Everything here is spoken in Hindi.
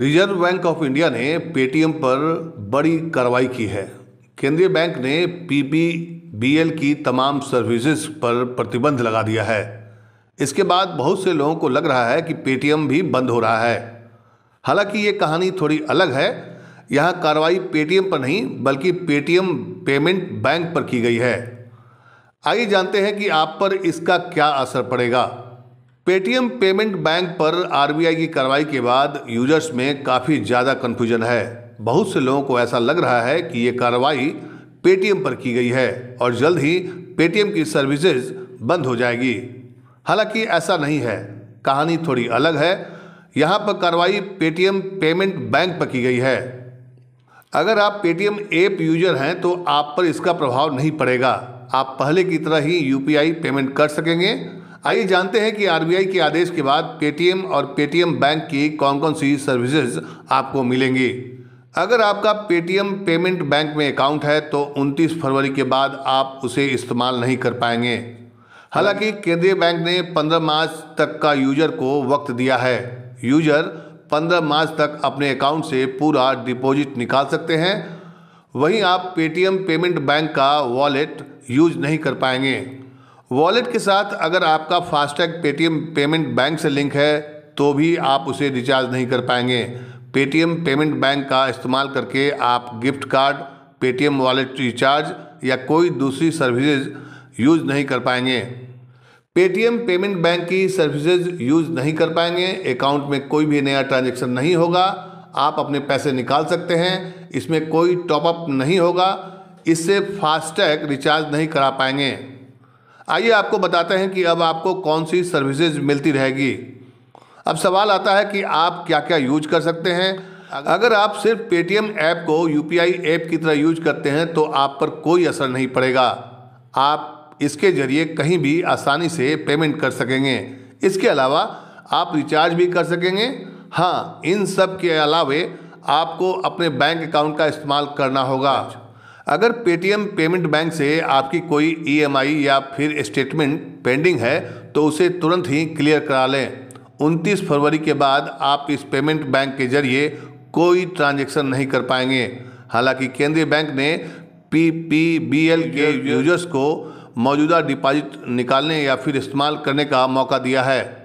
रिजर्व बैंक ऑफ इंडिया ने पेटीएम पर बड़ी कार्रवाई की है केंद्रीय बैंक ने पीपीबीएल की तमाम सर्विसेज पर प्रतिबंध लगा दिया है इसके बाद बहुत से लोगों को लग रहा है कि पेटीएम भी बंद हो रहा है हालांकि ये कहानी थोड़ी अलग है यहाँ कार्रवाई पेटीएम पर नहीं बल्कि पेटीएम पेमेंट बैंक पर की गई है आइए जानते हैं कि आप पर इसका क्या असर पड़ेगा पेटीएम पेमेंट बैंक पर आरबीआई की कार्रवाई के बाद यूजर्स में काफ़ी ज़्यादा कन्फ्यूजन है बहुत से लोगों को ऐसा लग रहा है कि ये कार्रवाई पेटीएम पर की गई है और जल्द ही पेटीएम की सर्विसेज बंद हो जाएगी हालांकि ऐसा नहीं है कहानी थोड़ी अलग है यहाँ पर कार्रवाई पेटीएम पेमेंट बैंक पर की गई है अगर आप पेटीएम ऐप यूजर हैं तो आप पर इसका प्रभाव नहीं पड़ेगा आप पहले की तरह ही यूपीआई पेमेंट कर सकेंगे आइए जानते हैं कि आरबीआई के आदेश के बाद पेटीएम और पेटीएम बैंक की कौन कौन सी सर्विसेज आपको मिलेंगी अगर आपका पेटीएम पेमेंट बैंक में अकाउंट है तो 29 फरवरी के बाद आप उसे इस्तेमाल नहीं कर पाएंगे हालांकि केंद्रीय बैंक ने 15 मार्च तक का यूजर को वक्त दिया है यूजर 15 मार्च तक अपने अकाउंट से पूरा डिपॉजिट निकाल सकते हैं वहीं आप पेटीएम पेमेंट बैंक का वॉलेट यूज नहीं कर पाएंगे वॉलेट के साथ अगर आपका फास्टैग पेटीएम पेमेंट बैंक से लिंक है तो भी आप उसे रिचार्ज नहीं कर पाएंगे पेटीएम पेमेंट बैंक का इस्तेमाल करके आप gift card Paytm wallet recharge या कोई दूसरी सर्विसेज यूज नहीं कर पाएंगे पेटीएम पेमेंट बैंक की सर्विसेज यूज नहीं कर पाएंगे अकाउंट में कोई भी नया ट्रांजेक्शन नहीं होगा आप अपने पैसे निकाल सकते हैं इसमें कोई टॉपअप नहीं होगा इससे फास्टैग रिचार्ज नहीं करा पाएंगे आइए आपको बताते हैं कि अब आपको कौन सी सर्विसेज मिलती रहेगी अब सवाल आता है कि आप क्या क्या यूज कर सकते हैं अगर आप सिर्फ पेटीएम ऐप को यूपीआई ऐप की तरह यूज करते हैं तो आप पर कोई असर नहीं पड़ेगा आप इसके जरिए कहीं भी आसानी से पेमेंट कर सकेंगे इसके अलावा आप रिचार्ज भी कर सकेंगे हाँ इन सब के अलावे आपको अपने बैंक अकाउंट का इस्तेमाल करना होगा अगर पेटीएम पेमेंट बैंक से आपकी कोई ईएमआई या फिर स्टेटमेंट पेंडिंग है तो उसे तुरंत ही क्लियर करा लें 29 फरवरी के बाद आप इस पेमेंट बैंक के जरिए कोई ट्रांजैक्शन नहीं कर पाएंगे हालांकि केंद्रीय बैंक ने पीपीबीएल के यूजर्स को मौजूदा डिपॉजिट निकालने या फिर इस्तेमाल करने का मौका दिया है